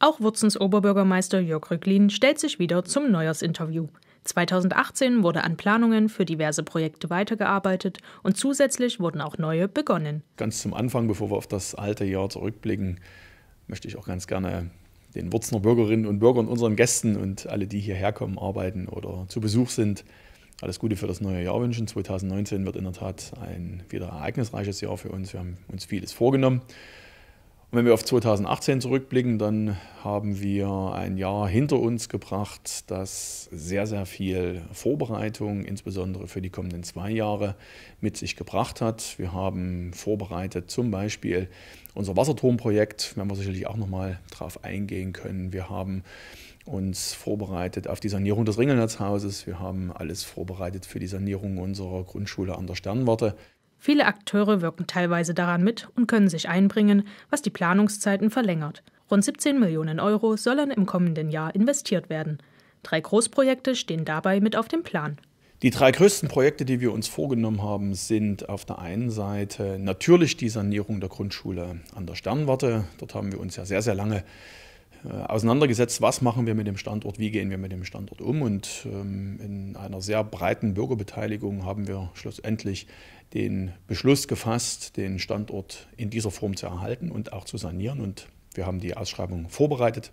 Auch Wurzens Oberbürgermeister Jörg Rücklin stellt sich wieder zum Neujahrsinterview. 2018 wurde an Planungen für diverse Projekte weitergearbeitet und zusätzlich wurden auch neue begonnen. Ganz zum Anfang, bevor wir auf das alte Jahr zurückblicken, möchte ich auch ganz gerne den Wurzner Bürgerinnen und Bürgern, unseren Gästen und alle, die hierher kommen, arbeiten oder zu Besuch sind, alles Gute für das neue Jahr wünschen. 2019 wird in der Tat ein wieder ereignisreiches Jahr für uns. Wir haben uns vieles vorgenommen. Und wenn wir auf 2018 zurückblicken, dann haben wir ein Jahr hinter uns gebracht, das sehr, sehr viel Vorbereitung, insbesondere für die kommenden zwei Jahre, mit sich gebracht hat. Wir haben vorbereitet zum Beispiel unser Wasserturmprojekt, werden wir sicherlich auch nochmal drauf eingehen können. Wir haben uns vorbereitet auf die Sanierung des Ringelnetzhauses. Wir haben alles vorbereitet für die Sanierung unserer Grundschule an der Sternwarte. Viele Akteure wirken teilweise daran mit und können sich einbringen, was die Planungszeiten verlängert. Rund 17 Millionen Euro sollen im kommenden Jahr investiert werden. Drei Großprojekte stehen dabei mit auf dem Plan. Die drei größten Projekte, die wir uns vorgenommen haben, sind auf der einen Seite natürlich die Sanierung der Grundschule an der Sternwarte. Dort haben wir uns ja sehr, sehr lange äh, auseinandergesetzt, was machen wir mit dem Standort, wie gehen wir mit dem Standort um. Und ähm, in einer sehr breiten Bürgerbeteiligung haben wir schlussendlich den Beschluss gefasst, den Standort in dieser Form zu erhalten und auch zu sanieren. Und wir haben die Ausschreibung vorbereitet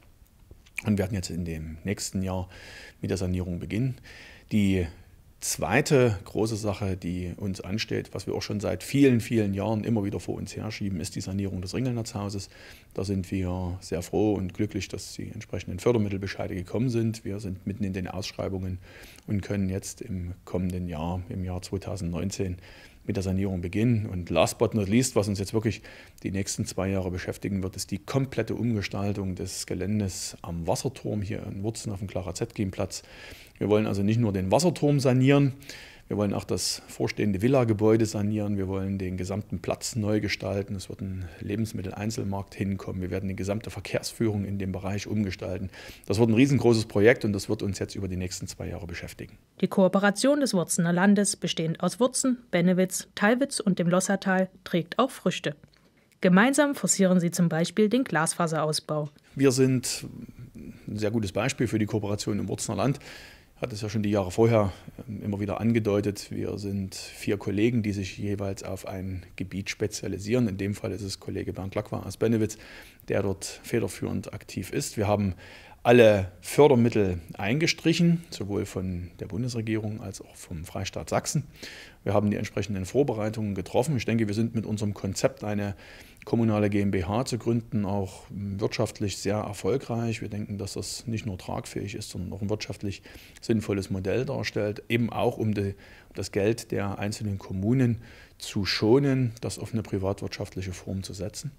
und werden jetzt in dem nächsten Jahr mit der Sanierung beginnen. Die zweite große Sache, die uns ansteht, was wir auch schon seit vielen, vielen Jahren immer wieder vor uns herschieben, ist die Sanierung des Ringelnatzhauses. Da sind wir sehr froh und glücklich, dass die entsprechenden Fördermittelbescheide gekommen sind. Wir sind mitten in den Ausschreibungen und können jetzt im kommenden Jahr, im Jahr 2019, mit der Sanierung beginnen. Und last but not least, was uns jetzt wirklich die nächsten zwei Jahre beschäftigen wird, ist die komplette Umgestaltung des Geländes am Wasserturm hier in Wurzen auf dem Clara Zetkin Platz. Wir wollen also nicht nur den Wasserturm sanieren, wir wollen auch das vorstehende Villa-Gebäude sanieren. Wir wollen den gesamten Platz neu gestalten. Es wird ein Lebensmitteleinzelmarkt hinkommen. Wir werden die gesamte Verkehrsführung in dem Bereich umgestalten. Das wird ein riesengroßes Projekt und das wird uns jetzt über die nächsten zwei Jahre beschäftigen. Die Kooperation des Wurzener Landes, bestehend aus Wurzen, Bennewitz, Teilwitz und dem Lossertal, trägt auch Früchte. Gemeinsam forcieren sie zum Beispiel den Glasfaserausbau. Wir sind ein sehr gutes Beispiel für die Kooperation im Wurzener Land hat es ja schon die Jahre vorher ähm, immer wieder angedeutet. Wir sind vier Kollegen, die sich jeweils auf ein Gebiet spezialisieren. In dem Fall ist es Kollege Bernd Lacqua aus Bennewitz, der dort federführend aktiv ist. Wir haben alle Fördermittel eingestrichen, sowohl von der Bundesregierung als auch vom Freistaat Sachsen. Wir haben die entsprechenden Vorbereitungen getroffen. Ich denke, wir sind mit unserem Konzept eine kommunale GmbH zu gründen, auch wirtschaftlich sehr erfolgreich. Wir denken, dass das nicht nur tragfähig ist, sondern auch ein wirtschaftlich sinnvolles Modell darstellt, eben auch um, die, um das Geld der einzelnen Kommunen zu schonen, das auf eine privatwirtschaftliche Form zu setzen.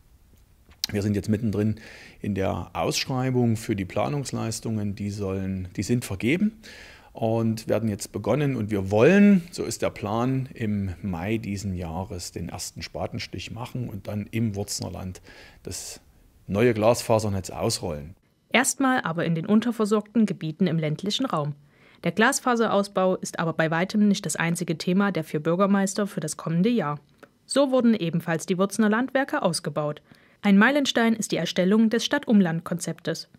Wir sind jetzt mittendrin in der Ausschreibung für die Planungsleistungen, die, sollen, die sind vergeben und werden jetzt begonnen und wir wollen, so ist der Plan, im Mai diesen Jahres den ersten Spatenstich machen und dann im Wurznerland das neue Glasfasernetz ausrollen. Erstmal aber in den unterversorgten Gebieten im ländlichen Raum. Der Glasfaserausbau ist aber bei weitem nicht das einzige Thema der vier Bürgermeister für das kommende Jahr. So wurden ebenfalls die Wurzner Landwerke ausgebaut. Ein Meilenstein ist die Erstellung des Stadtumlandkonzeptes.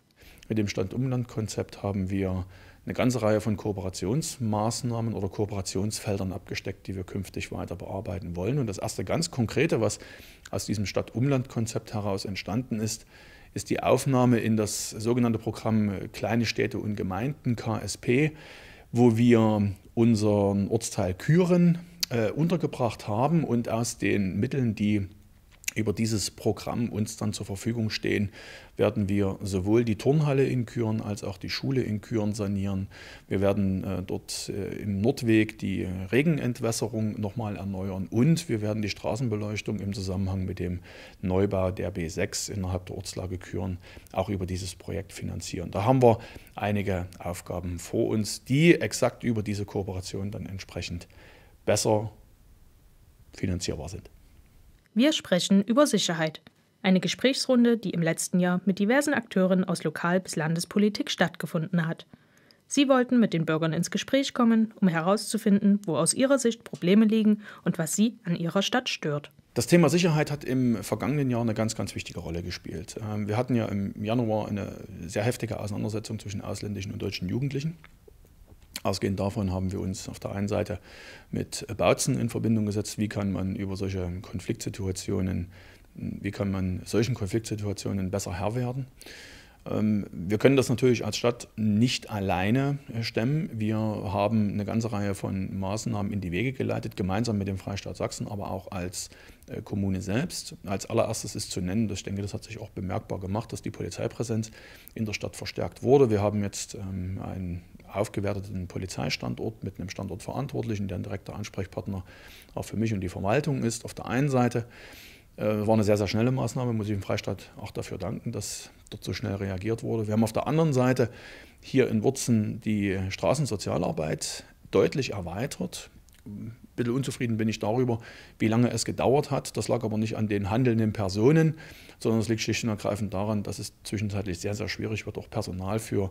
Mit dem Stadtumlandkonzept haben wir eine ganze Reihe von Kooperationsmaßnahmen oder Kooperationsfeldern abgesteckt, die wir künftig weiter bearbeiten wollen. Und das erste ganz konkrete, was aus diesem Stadt-Umland-Konzept heraus entstanden ist, ist die Aufnahme in das sogenannte Programm äh, Kleine Städte und Gemeinden, KSP, wo wir unseren Ortsteil Küren äh, untergebracht haben und aus den Mitteln, die über dieses Programm uns dann zur Verfügung stehen, werden wir sowohl die Turnhalle in Küren als auch die Schule in Küren sanieren. Wir werden äh, dort äh, im Nordweg die Regenentwässerung nochmal erneuern und wir werden die Straßenbeleuchtung im Zusammenhang mit dem Neubau der B6 innerhalb der Ortslage Küren auch über dieses Projekt finanzieren. Da haben wir einige Aufgaben vor uns, die exakt über diese Kooperation dann entsprechend besser finanzierbar sind. Wir sprechen über Sicherheit. Eine Gesprächsrunde, die im letzten Jahr mit diversen Akteuren aus Lokal- bis Landespolitik stattgefunden hat. Sie wollten mit den Bürgern ins Gespräch kommen, um herauszufinden, wo aus ihrer Sicht Probleme liegen und was sie an ihrer Stadt stört. Das Thema Sicherheit hat im vergangenen Jahr eine ganz, ganz wichtige Rolle gespielt. Ähm, wir hatten ja im Januar eine sehr heftige Auseinandersetzung zwischen ausländischen und deutschen Jugendlichen. Ausgehend davon haben wir uns auf der einen Seite mit Bautzen in Verbindung gesetzt, wie kann man über solche Konfliktsituationen, wie kann man solchen Konfliktsituationen besser Herr werden. Ähm, wir können das natürlich als Stadt nicht alleine äh, stemmen. Wir haben eine ganze Reihe von Maßnahmen in die Wege geleitet, gemeinsam mit dem Freistaat Sachsen, aber auch als äh, Kommune selbst. Als allererstes ist zu nennen, ich denke, das hat sich auch bemerkbar gemacht, dass die Polizeipräsenz in der Stadt verstärkt wurde. Wir haben jetzt ähm, ein aufgewerteten Polizeistandort mit einem Standortverantwortlichen, der ein direkter Ansprechpartner auch für mich und die Verwaltung ist, auf der einen Seite. Äh, war eine sehr, sehr schnelle Maßnahme, muss ich dem Freistaat auch dafür danken, dass dort so schnell reagiert wurde. Wir haben auf der anderen Seite hier in Wurzen die Straßensozialarbeit deutlich erweitert ein bisschen unzufrieden bin ich darüber, wie lange es gedauert hat. Das lag aber nicht an den handelnden Personen, sondern es liegt schlicht und ergreifend daran, dass es zwischenzeitlich sehr, sehr schwierig wird, auch Personal für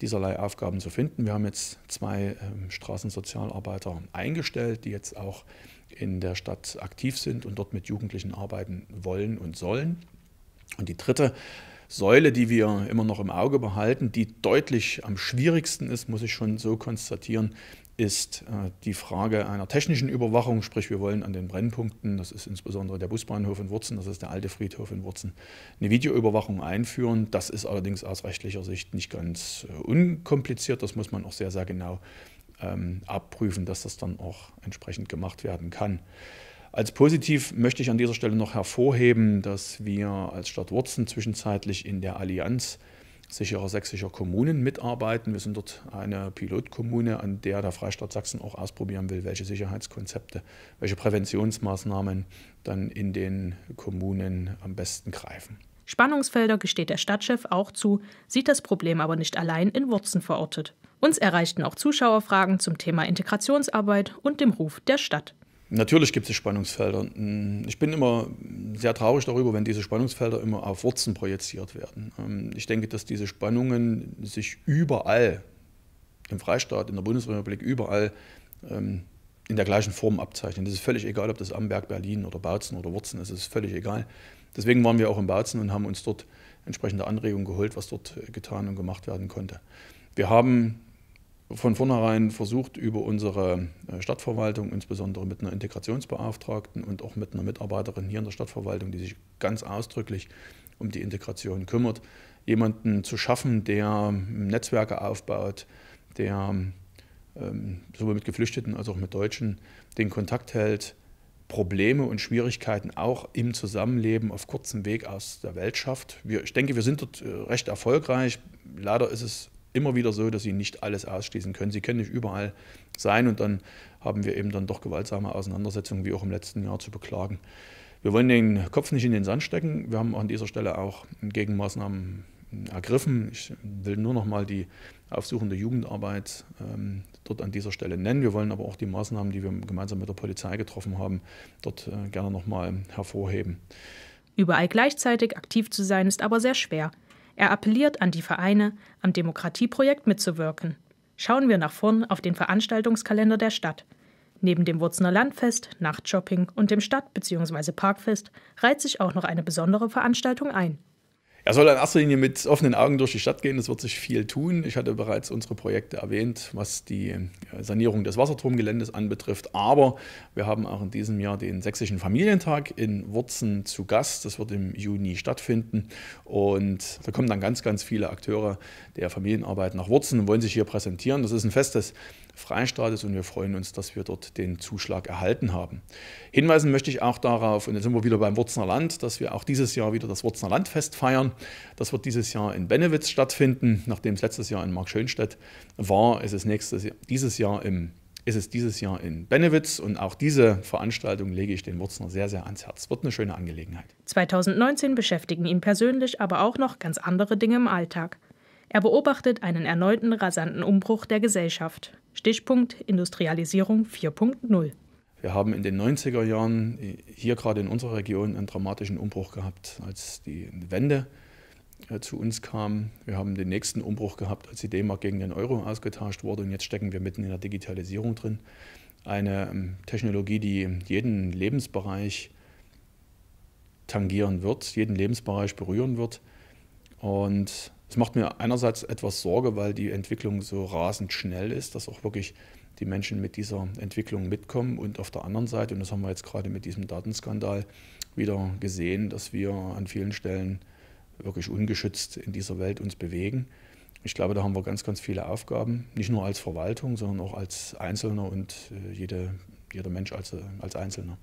dieserlei Aufgaben zu finden. Wir haben jetzt zwei ähm, Straßensozialarbeiter eingestellt, die jetzt auch in der Stadt aktiv sind und dort mit Jugendlichen arbeiten wollen und sollen. Und die dritte Säule, die wir immer noch im Auge behalten, die deutlich am schwierigsten ist, muss ich schon so konstatieren, ist äh, die Frage einer technischen Überwachung, sprich wir wollen an den Brennpunkten, das ist insbesondere der Busbahnhof in Wurzen, das ist der alte Friedhof in Wurzen, eine Videoüberwachung einführen. Das ist allerdings aus rechtlicher Sicht nicht ganz äh, unkompliziert, das muss man auch sehr, sehr genau ähm, abprüfen, dass das dann auch entsprechend gemacht werden kann. Als positiv möchte ich an dieser Stelle noch hervorheben, dass wir als Stadt Wurzen zwischenzeitlich in der Allianz sicherer sächsischer Kommunen mitarbeiten. Wir sind dort eine Pilotkommune, an der der Freistaat Sachsen auch ausprobieren will, welche Sicherheitskonzepte, welche Präventionsmaßnahmen dann in den Kommunen am besten greifen. Spannungsfelder gesteht der Stadtchef auch zu, sieht das Problem aber nicht allein in Wurzen verortet. Uns erreichten auch Zuschauerfragen zum Thema Integrationsarbeit und dem Ruf der Stadt. Natürlich gibt es Spannungsfelder. Ich bin immer sehr traurig darüber, wenn diese Spannungsfelder immer auf Wurzeln projiziert werden. Ähm, ich denke, dass diese Spannungen sich überall im Freistaat, in der Bundesrepublik, überall ähm, in der gleichen Form abzeichnen. Das ist völlig egal, ob das Amberg, Berlin oder Bautzen oder Wurzen ist. Es ist völlig egal. Deswegen waren wir auch in Bautzen und haben uns dort entsprechende Anregungen geholt, was dort getan und gemacht werden konnte. Wir haben von vornherein versucht, über unsere äh, Stadtverwaltung, insbesondere mit einer Integrationsbeauftragten und auch mit einer Mitarbeiterin hier in der Stadtverwaltung, die sich ganz ausdrücklich um die Integration kümmert, jemanden zu schaffen, der ähm, Netzwerke aufbaut, der ähm, sowohl mit Geflüchteten als auch mit Deutschen den Kontakt hält, Probleme und Schwierigkeiten auch im Zusammenleben auf kurzem Weg aus der Welt schafft. Wir, ich denke, wir sind dort äh, recht erfolgreich. Leider ist es immer wieder so, dass sie nicht alles ausschließen können. Sie können nicht überall sein und dann haben wir eben dann doch gewaltsame Auseinandersetzungen, wie auch im letzten Jahr zu beklagen. Wir wollen den Kopf nicht in den Sand stecken. Wir haben an dieser Stelle auch Gegenmaßnahmen ergriffen. Ich will nur noch mal die aufsuchende Jugendarbeit ähm, dort an dieser Stelle nennen. Wir wollen aber auch die Maßnahmen, die wir gemeinsam mit der Polizei getroffen haben, dort äh, gerne noch mal hervorheben. Überall gleichzeitig aktiv zu sein, ist aber sehr schwer. Er appelliert an die Vereine, am Demokratieprojekt mitzuwirken. Schauen wir nach vorn auf den Veranstaltungskalender der Stadt. Neben dem Wurzner Landfest, Nachtshopping und dem Stadt- bzw. Parkfest reiht sich auch noch eine besondere Veranstaltung ein. Er soll in erster Linie mit offenen Augen durch die Stadt gehen. Es wird sich viel tun. Ich hatte bereits unsere Projekte erwähnt, was die äh, Sanierung des Wasserturmgeländes anbetrifft. Aber wir haben auch in diesem Jahr den Sächsischen Familientag in Wurzen zu Gast. Das wird im Juni stattfinden. Und da kommen dann ganz, ganz viele Akteure der Familienarbeit nach Wurzen und wollen sich hier präsentieren. Das ist ein festes Freistaates und wir freuen uns, dass wir dort den Zuschlag erhalten haben. Hinweisen möchte ich auch darauf, und jetzt sind wir wieder beim Wurzner Land, dass wir auch dieses Jahr wieder das Wurzner Landfest feiern. Das wird dieses Jahr in Benewitz stattfinden, nachdem es letztes Jahr in Markschönstedt war, ist es nächstes, dieses Jahr im ist es dieses Jahr in Benewitz und auch diese Veranstaltung lege ich den Wurzner sehr, sehr ans Herz. Wird eine schöne Angelegenheit. 2019 beschäftigen ihn persönlich aber auch noch ganz andere Dinge im Alltag. Er beobachtet einen erneuten rasanten Umbruch der Gesellschaft. Stichpunkt Industrialisierung 4.0. Wir haben in den 90er Jahren äh, hier gerade in unserer Region einen dramatischen Umbruch gehabt, als die Wende äh, zu uns kam. Wir haben den nächsten Umbruch gehabt, als die D-Mark gegen den Euro ausgetauscht wurde und jetzt stecken wir mitten in der Digitalisierung drin. Eine ähm, Technologie, die jeden Lebensbereich tangieren wird, jeden Lebensbereich berühren wird. Und es macht mir einerseits etwas Sorge, weil die Entwicklung so rasend schnell ist, dass auch wirklich die Menschen mit dieser Entwicklung mitkommen. Und auf der anderen Seite, und das haben wir jetzt gerade mit diesem Datenskandal wieder gesehen, dass wir an vielen Stellen wirklich ungeschützt in dieser Welt uns bewegen. Ich glaube, da haben wir ganz, ganz viele Aufgaben, nicht nur als Verwaltung, sondern auch als Einzelner und äh, jede, jeder Mensch als, äh, als Einzelner.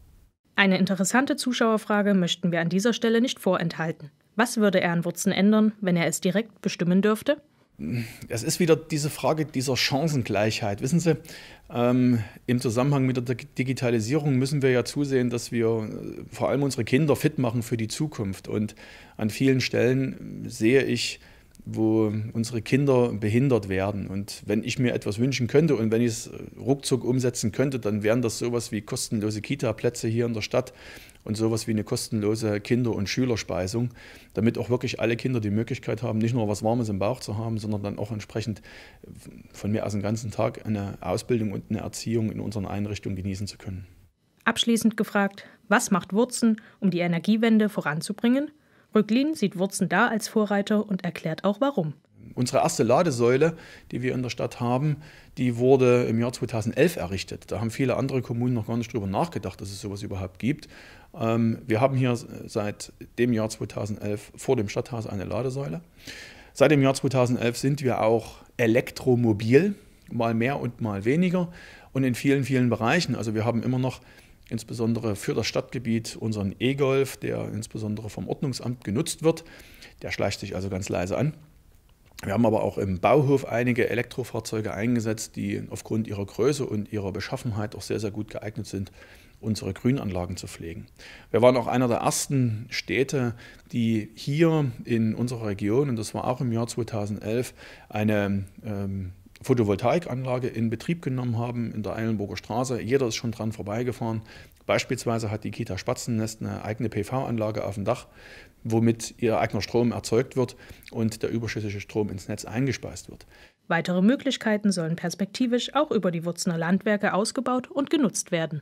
Eine interessante Zuschauerfrage möchten wir an dieser Stelle nicht vorenthalten. Was würde er an Wurzen ändern, wenn er es direkt bestimmen dürfte? Es ist wieder diese Frage dieser Chancengleichheit. Wissen Sie, ähm, im Zusammenhang mit der Digitalisierung müssen wir ja zusehen, dass wir äh, vor allem unsere Kinder fit machen für die Zukunft. Und an vielen Stellen äh, sehe ich, wo unsere Kinder behindert werden. Und wenn ich mir etwas wünschen könnte und wenn ich es ruckzuck umsetzen könnte, dann wären das sowas wie kostenlose Kita-Plätze hier in der Stadt und sowas wie eine kostenlose Kinder- und Schülerspeisung, damit auch wirklich alle Kinder die Möglichkeit haben, nicht nur was Warmes im Bauch zu haben, sondern dann auch entsprechend von mir aus den ganzen Tag eine Ausbildung und eine Erziehung in unseren Einrichtungen genießen zu können. Abschließend gefragt, was macht Wurzen, um die Energiewende voranzubringen? Rücklin sieht Wurzen da als Vorreiter und erklärt auch warum. Unsere erste Ladesäule, die wir in der Stadt haben, die wurde im Jahr 2011 errichtet. Da haben viele andere Kommunen noch gar nicht drüber nachgedacht, dass es sowas überhaupt gibt. Ähm, wir haben hier seit dem Jahr 2011 vor dem Stadthaus eine Ladesäule. Seit dem Jahr 2011 sind wir auch elektromobil, mal mehr und mal weniger und in vielen, vielen Bereichen. Also wir haben immer noch insbesondere für das Stadtgebiet unseren E-Golf, der insbesondere vom Ordnungsamt genutzt wird. Der schleicht sich also ganz leise an. Wir haben aber auch im Bauhof einige Elektrofahrzeuge eingesetzt, die aufgrund ihrer Größe und ihrer Beschaffenheit auch sehr, sehr gut geeignet sind, unsere Grünanlagen zu pflegen. Wir waren auch einer der ersten Städte, die hier in unserer Region, und das war auch im Jahr 2011, eine ähm, Photovoltaikanlage in Betrieb genommen haben in der Eilenburger Straße. Jeder ist schon dran vorbeigefahren. Beispielsweise hat die Kita Spatzennest eine eigene PV-Anlage auf dem Dach, womit ihr eigener Strom erzeugt wird und der überschüssige Strom ins Netz eingespeist wird. Weitere Möglichkeiten sollen perspektivisch auch über die Wurzner Landwerke ausgebaut und genutzt werden.